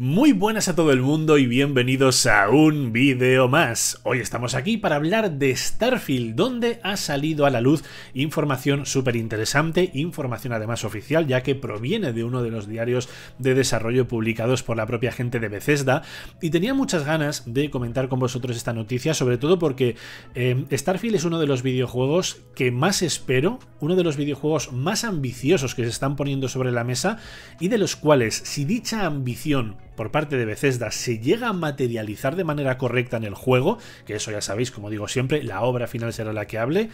Muy buenas a todo el mundo y bienvenidos a un vídeo más. Hoy estamos aquí para hablar de Starfield, donde ha salido a la luz información súper interesante, información además oficial, ya que proviene de uno de los diarios de desarrollo publicados por la propia gente de Bethesda, y tenía muchas ganas de comentar con vosotros esta noticia, sobre todo porque eh, Starfield es uno de los videojuegos que más espero, uno de los videojuegos más ambiciosos que se están poniendo sobre la mesa, y de los cuales, si dicha ambición por parte de Bethesda se llega a materializar de manera correcta en el juego, que eso ya sabéis, como digo siempre, la obra final será la que hable,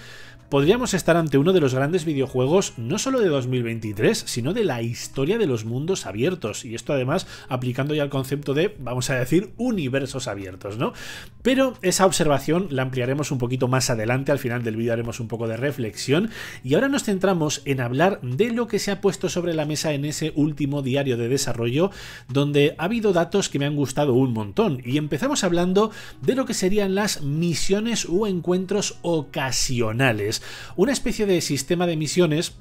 podríamos estar ante uno de los grandes videojuegos no solo de 2023, sino de la historia de los mundos abiertos, y esto además aplicando ya el concepto de, vamos a decir, universos abiertos, ¿no? Pero esa observación la ampliaremos un poquito más adelante, al final del vídeo haremos un poco de reflexión, y ahora nos centramos en hablar de lo que se ha puesto sobre la mesa en ese último diario de desarrollo, donde ha habido datos que me han gustado un montón y empezamos hablando de lo que serían las misiones u encuentros ocasionales, una especie de sistema de misiones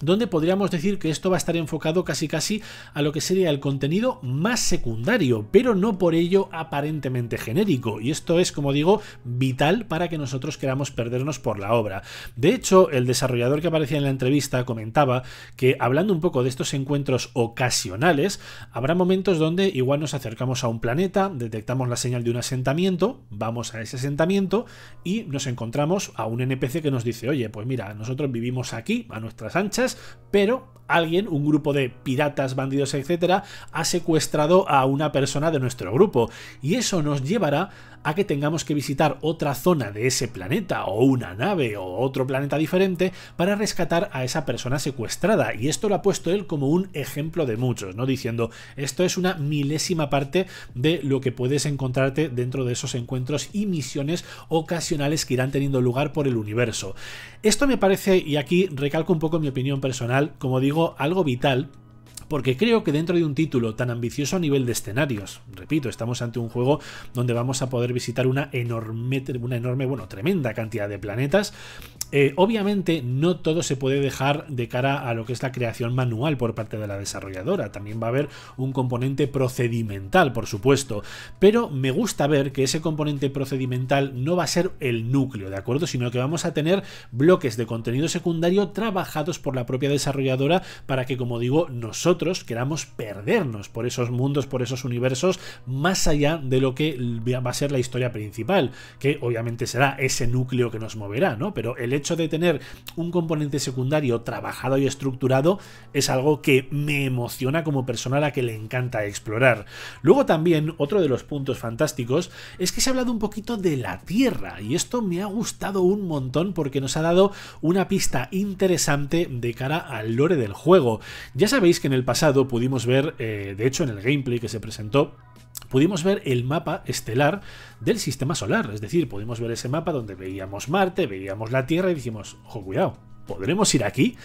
donde podríamos decir que esto va a estar enfocado casi casi a lo que sería el contenido más secundario, pero no por ello aparentemente genérico, y esto es, como digo, vital para que nosotros queramos perdernos por la obra. De hecho, el desarrollador que aparecía en la entrevista comentaba que, hablando un poco de estos encuentros ocasionales, habrá momentos donde igual nos acercamos a un planeta, detectamos la señal de un asentamiento, vamos a ese asentamiento y nos encontramos a un NPC que nos dice, oye, pues mira, nosotros vivimos aquí, a nuestras anchas, pero alguien, un grupo de piratas, bandidos, etcétera, ha secuestrado a una persona de nuestro grupo. Y eso nos llevará a que tengamos que visitar otra zona de ese planeta, o una nave, o otro planeta diferente, para rescatar a esa persona secuestrada. Y esto lo ha puesto él como un ejemplo de muchos, ¿no? Diciendo, esto es una milésima parte de lo que puedes encontrarte dentro de esos encuentros y misiones ocasionales que irán teniendo lugar por el universo. Esto me parece, y aquí recalco un poco mi opinión, personal, como digo, algo vital porque creo que dentro de un título tan ambicioso a nivel de escenarios, repito, estamos ante un juego donde vamos a poder visitar una enorme, una enorme bueno, tremenda cantidad de planetas, eh, obviamente no todo se puede dejar de cara a lo que es la creación manual por parte de la desarrolladora, también va a haber un componente procedimental, por supuesto, pero me gusta ver que ese componente procedimental no va a ser el núcleo, ¿de acuerdo? Sino que vamos a tener bloques de contenido secundario trabajados por la propia desarrolladora para que, como digo, nosotros queramos perdernos por esos mundos, por esos universos, más allá de lo que va a ser la historia principal, que obviamente será ese núcleo que nos moverá, ¿no? Pero el hecho de tener un componente secundario trabajado y estructurado es algo que me emociona como persona a la que le encanta explorar. Luego también, otro de los puntos fantásticos es que se ha hablado un poquito de la Tierra, y esto me ha gustado un montón porque nos ha dado una pista interesante de cara al lore del juego. Ya sabéis que en el pasado pudimos ver, eh, de hecho en el gameplay que se presentó, pudimos ver el mapa estelar del sistema solar. Es decir, pudimos ver ese mapa donde veíamos Marte, veíamos la Tierra y dijimos, ojo, cuidado, ¿podremos ir aquí?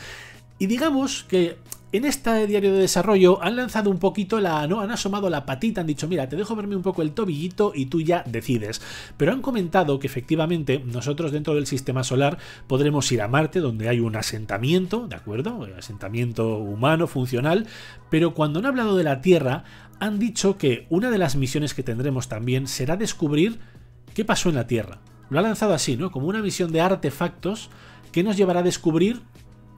Y digamos que en este diario de desarrollo han lanzado un poquito la, ¿no? Han asomado la patita, han dicho, mira, te dejo verme un poco el tobillito y tú ya decides. Pero han comentado que efectivamente nosotros dentro del sistema solar podremos ir a Marte, donde hay un asentamiento, ¿de acuerdo? Asentamiento humano, funcional. Pero cuando han hablado de la Tierra, han dicho que una de las misiones que tendremos también será descubrir qué pasó en la Tierra. Lo ha lanzado así, ¿no? Como una misión de artefactos que nos llevará a descubrir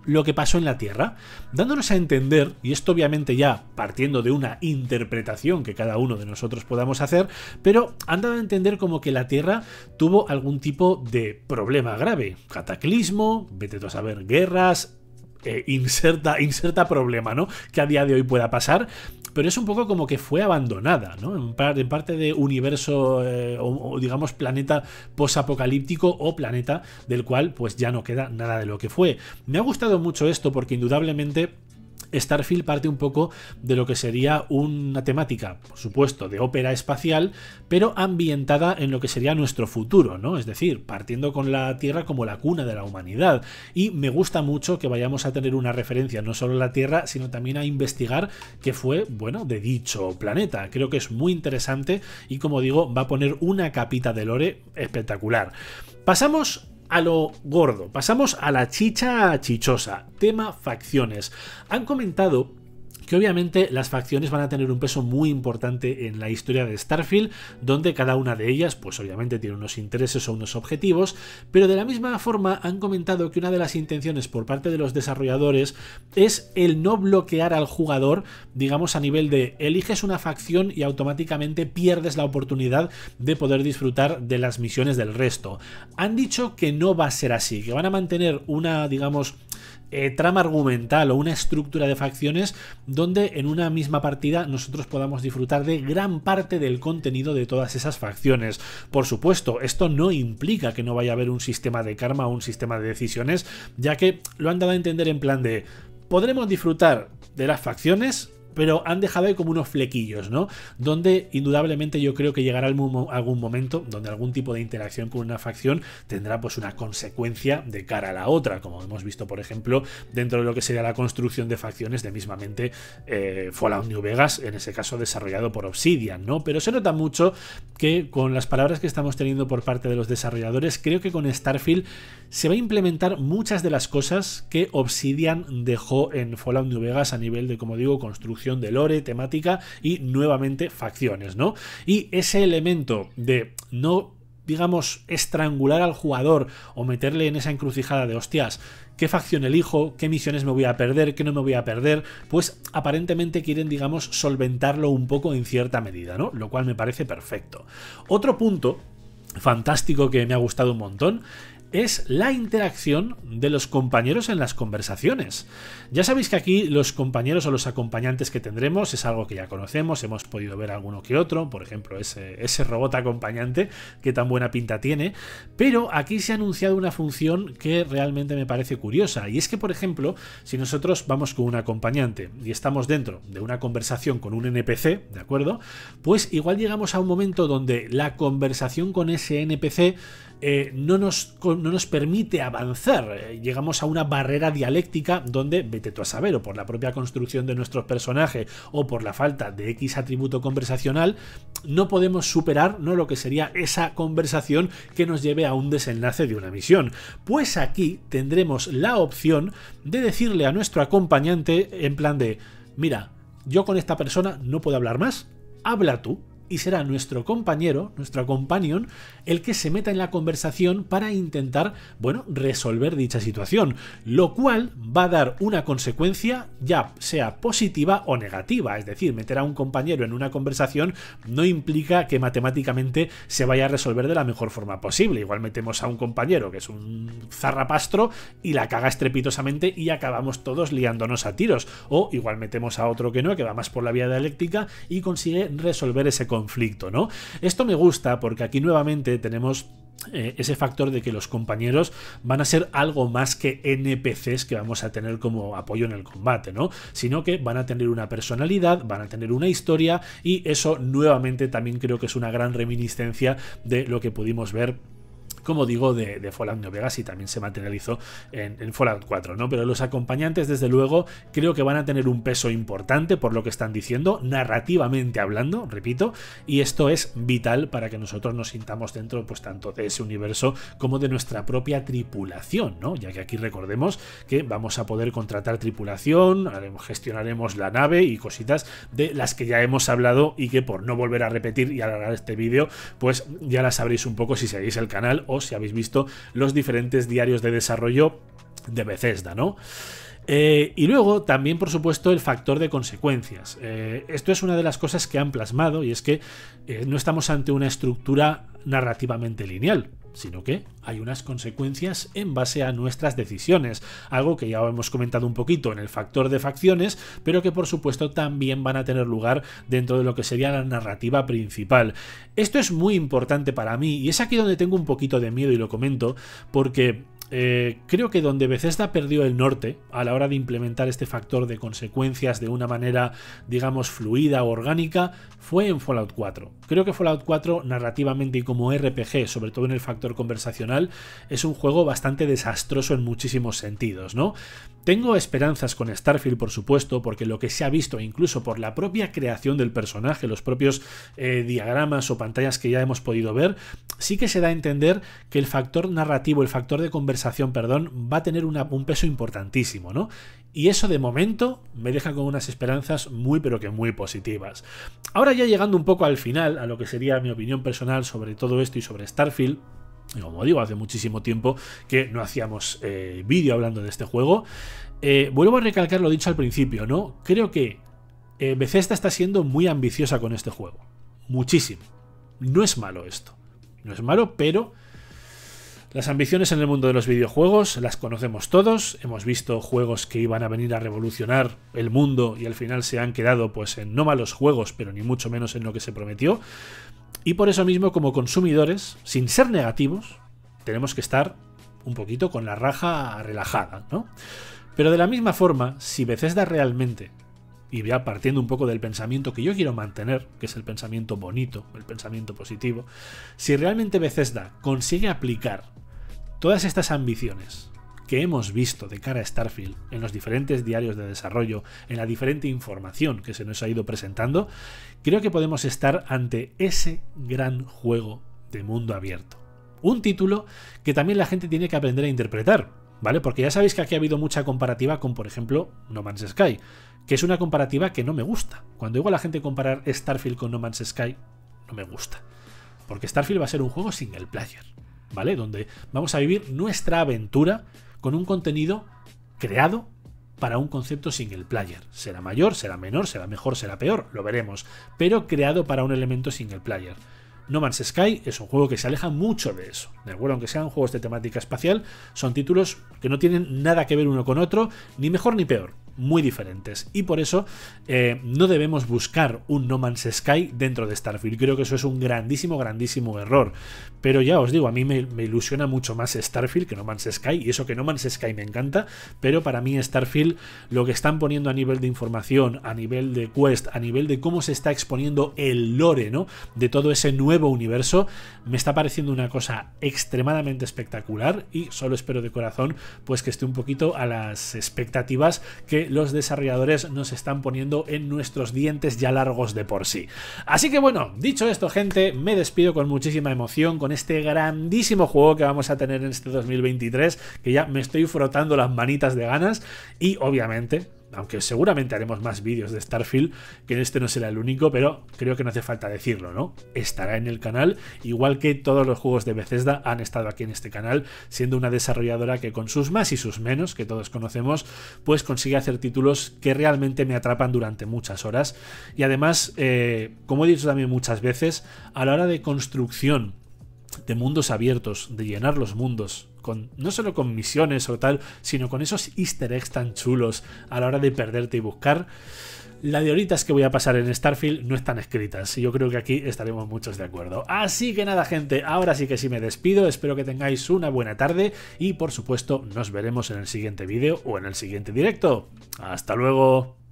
lo que pasó en la Tierra, dándonos a entender, y esto obviamente ya partiendo de una interpretación que cada uno de nosotros podamos hacer, pero han dado a entender como que la Tierra tuvo algún tipo de problema grave, cataclismo, vete a saber, guerras, eh, inserta, inserta problema, ¿no? Que a día de hoy pueda pasar pero es un poco como que fue abandonada, ¿no? En, parte de universo, eh, o, o, digamos, planeta posapocalíptico o planeta del cual pues ya no queda nada de lo que fue. Me ha gustado mucho esto porque indudablemente Starfield parte un poco de lo que sería una temática, por supuesto, de ópera espacial, pero ambientada en lo que sería nuestro futuro, ¿no? Es decir, partiendo con la Tierra como la cuna de la humanidad. Y me gusta mucho que vayamos a tener una referencia no solo a la Tierra, sino también a investigar qué fue, bueno, de dicho planeta. Creo que es muy interesante y como digo, va a poner una capita de lore espectacular. Pasamos a lo gordo, pasamos a la chicha chichosa, tema facciones. Han comentado que obviamente las facciones van a tener un peso muy importante en la historia de Starfield, donde cada una de ellas pues obviamente tiene unos intereses o unos objetivos, pero de la misma forma han comentado que una de las intenciones por parte de los desarrolladores es el no bloquear al jugador, digamos a nivel de eliges una facción y automáticamente pierdes la oportunidad de poder disfrutar de las misiones del resto. Han dicho que no va a ser así, que van a mantener una, digamos, eh, trama argumental o una estructura de facciones donde en una misma partida nosotros podamos disfrutar de gran parte del contenido de todas esas facciones. Por supuesto, esto no implica que no vaya a haber un sistema de karma o un sistema de decisiones, ya que lo han dado a entender en plan de podremos disfrutar de las facciones pero han dejado ahí como unos flequillos, ¿no? Donde indudablemente yo creo que llegará algún momento donde algún tipo de interacción con una facción tendrá pues una consecuencia de cara a la otra, como hemos visto por ejemplo dentro de lo que sería la construcción de facciones de mismamente eh, Fallout New Vegas, en ese caso desarrollado por Obsidian, ¿no? Pero se nota mucho que con las palabras que estamos teniendo por parte de los desarrolladores, creo que con Starfield se va a implementar muchas de las cosas que Obsidian dejó en Fallout New Vegas a nivel de, como digo, construcción de lore, temática y nuevamente facciones, ¿no? Y ese elemento de no digamos, estrangular al jugador o meterle en esa encrucijada de hostias, qué facción elijo, qué misiones me voy a perder, qué no me voy a perder, pues aparentemente quieren, digamos, solventarlo un poco en cierta medida, ¿no? Lo cual me parece perfecto. Otro punto fantástico que me ha gustado un montón es la interacción de los compañeros en las conversaciones. Ya sabéis que aquí los compañeros o los acompañantes que tendremos es algo que ya conocemos, hemos podido ver alguno que otro, por ejemplo ese, ese robot acompañante que tan buena pinta tiene, pero aquí se ha anunciado una función que realmente me parece curiosa y es que por ejemplo si nosotros vamos con un acompañante y estamos dentro de una conversación con un NPC, ¿de acuerdo? Pues igual llegamos a un momento donde la conversación con ese NPC eh, no, nos, nos, permite avanzar. Eh, llegamos a una barrera dialéctica donde, vete tú a saber, o por la propia construcción de nuestro personaje o por la falta de X atributo conversacional, no podemos superar ¿no? lo que sería esa conversación que nos lleve a un desenlace de una misión. Pues aquí tendremos la opción de decirle a nuestro acompañante en plan de, mira, yo con esta persona no puedo hablar más, habla tú y será nuestro compañero, nuestro companion, el que se meta en la conversación para intentar, bueno, resolver dicha situación, lo cual va a dar una consecuencia ya sea positiva o negativa, es decir, meter a un compañero en una conversación no implica que matemáticamente se vaya a resolver de la mejor forma posible, igual metemos a un compañero que es un zarrapastro y la caga estrepitosamente y acabamos todos liándonos a tiros, o igual metemos a otro que no, que va más por la vía dialéctica y consigue resolver ese conflicto conflicto, ¿no? Esto me gusta porque aquí nuevamente tenemos eh, ese factor de que los compañeros van a ser algo más que NPCs que vamos a tener como apoyo en el combate, ¿no? Sino que van a tener una personalidad, van a tener una historia y eso nuevamente también creo que es una gran reminiscencia de lo que pudimos ver como digo, de, Fallout New Vegas y también se materializó en, en, Fallout 4, ¿no? Pero los acompañantes, desde luego, creo que van a tener un peso importante por lo que están diciendo, narrativamente hablando, repito, y esto es vital para que nosotros nos sintamos dentro, pues tanto de ese universo como de nuestra propia tripulación, ¿no? Ya que aquí recordemos que vamos a poder contratar tripulación, gestionaremos la nave y cositas de las que ya hemos hablado y que por no volver a repetir y alargar este vídeo, pues ya las sabréis un poco si seguís el canal si habéis visto los diferentes diarios de desarrollo de Bethesda, ¿no? Eh, y luego también, por supuesto, el factor de consecuencias. Eh, esto es una de las cosas que han plasmado y es que eh, no estamos ante una estructura narrativamente lineal, sino que hay unas consecuencias en base a nuestras decisiones, algo que ya hemos comentado un poquito en el factor de facciones, pero que por supuesto también van a tener lugar dentro de lo que sería la narrativa principal. Esto es muy importante para mí y es aquí donde tengo un poquito de miedo y lo comento, porque eh, creo que donde Bethesda perdió el norte a la hora de implementar este factor de consecuencias de una manera, digamos, fluida o orgánica, fue en Fallout 4. Creo que Fallout 4, narrativamente y como RPG, sobre todo en el factor conversacional, es un juego bastante desastroso en muchísimos sentidos, ¿no? Tengo esperanzas con Starfield, por supuesto, porque lo que se ha visto, e incluso por la propia creación del personaje, los propios eh, diagramas o pantallas que ya hemos podido ver, sí que se da a entender que el factor narrativo, el factor de conversación, perdón, va a tener un peso importantísimo, ¿no? Y eso de momento me deja con unas esperanzas muy pero que muy positivas. Ahora ya llegando un poco al final, a lo que sería mi opinión personal sobre todo esto y sobre Starfield, como digo, hace muchísimo tiempo que no hacíamos eh, vídeo hablando de este juego. Eh, vuelvo a recalcar lo dicho al principio, ¿no? Creo que eh, Bethesda está siendo muy ambiciosa con este juego. Muchísimo. No es malo esto. No es malo, pero las ambiciones en el mundo de los videojuegos las conocemos todos, hemos visto juegos que iban a venir a revolucionar el mundo y al final se han quedado pues en no malos juegos, pero ni mucho menos en lo que se prometió. Y por eso mismo, como consumidores, sin ser negativos, tenemos que estar un poquito con la raja relajada, ¿no? Pero de la misma forma, si Bethesda realmente, y ya partiendo un poco del pensamiento que yo quiero mantener, que es el pensamiento bonito, el pensamiento positivo, si realmente Bethesda consigue aplicar todas estas ambiciones que hemos visto de cara a Starfield en los diferentes diarios de desarrollo, en la diferente información que se nos ha ido presentando, creo que podemos estar ante ese gran juego de mundo abierto. Un título que también la gente tiene que aprender a interpretar, ¿vale? Porque ya sabéis que aquí ha habido mucha comparativa con, por ejemplo, No Man's Sky, que es una comparativa que no me gusta. Cuando digo a la gente comparar Starfield con No Man's Sky, no me gusta. Porque Starfield va a ser un juego single player, ¿vale? Donde vamos a vivir nuestra aventura con un contenido creado para un concepto single player. Será mayor, será menor, será mejor, será peor, lo veremos, pero creado para un elemento single player. No Man's Sky es un juego que se aleja mucho de eso. De acuerdo, aunque sean juegos de temática espacial, son títulos que no tienen nada que ver uno con otro, ni mejor ni peor muy diferentes. Y por eso eh, no debemos buscar un No Man's Sky dentro de Starfield. Creo que eso es un grandísimo, grandísimo error. Pero ya os digo, a mí me, ilusiona mucho más Starfield que No Man's Sky. Y eso que No Man's Sky me encanta. Pero para mí Starfield, lo que están poniendo a nivel de información, a nivel de quest, a nivel de cómo se está exponiendo el lore, ¿no? De todo ese nuevo universo, me está pareciendo una cosa extremadamente espectacular. Y solo espero de corazón, pues que esté un poquito a las expectativas que los desarrolladores nos están poniendo en nuestros dientes ya largos de por sí. Así que bueno, dicho esto gente, me despido con muchísima emoción con este grandísimo juego que vamos a tener en este 2023, que ya me estoy frotando las manitas de ganas y obviamente aunque seguramente haremos más vídeos de Starfield, que este no será el único, pero creo que no hace falta decirlo, ¿no? Estará en el canal, igual que todos los juegos de Bethesda han estado aquí en este canal, siendo una desarrolladora que con sus más y sus menos, que todos conocemos, pues consigue hacer títulos que realmente me atrapan durante muchas horas. Y además, eh, como he dicho también muchas veces, a la hora de construcción de mundos abiertos, de llenar los mundos, con, no solo con misiones o tal, sino con esos easter eggs tan chulos a la hora de perderte y buscar. La de horitas que voy a pasar en Starfield no están escritas. Yo creo que aquí estaremos muchos de acuerdo. Así que nada, gente, ahora sí que sí me despido. Espero que tengáis una buena tarde y por supuesto nos veremos en el siguiente vídeo o en el siguiente directo. Hasta luego.